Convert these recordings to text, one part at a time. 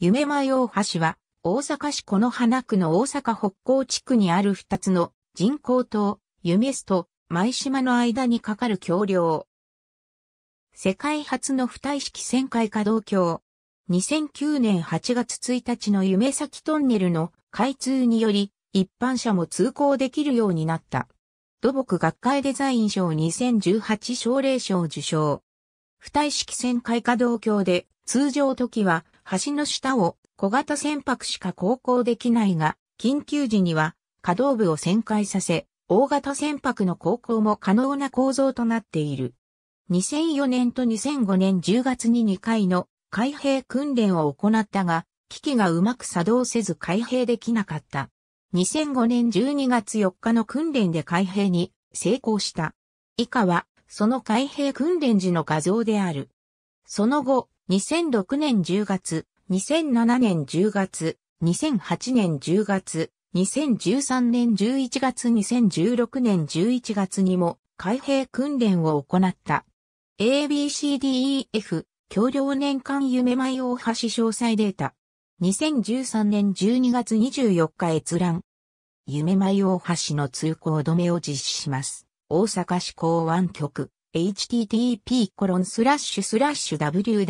夢舞大橋は、大阪市此花区の大阪北港地区にある二つの人工島、夢洲と舞島の間に架かる橋梁。世界初の二体式旋回稼働橋。2009年8月1日の夢先トンネルの開通により、一般車も通行できるようになった。土木学会デザイン賞2018奨励賞受賞。二体式旋回稼働橋で、通常時は橋の下を小型船舶しか航行できないが、緊急時には可動部を旋回させ、大型船舶の航行も可能な構造となっている。2004年と2005年10月に2回の海兵訓練を行ったが、機器がうまく作動せず海兵できなかった。2005年12月4日の訓練で海兵に成功した。以下は、その海兵訓練時の画像である。その後、2006年10月、2007年10月、2008年10月、2013年11月2016年11月にも海兵訓練を行った。ABCDEF 橋梁年間夢舞大橋詳細データ。2013年12月24日閲覧。夢舞大橋の通行止めを実施します。大阪市港湾局。http://www.city.osaka.lg.jp コロンススララッッシシュュスラッシュ hodoshirio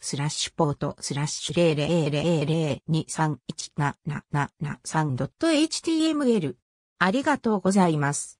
スラッシュポートスラッシュ 00002317773.html ありがとうございます。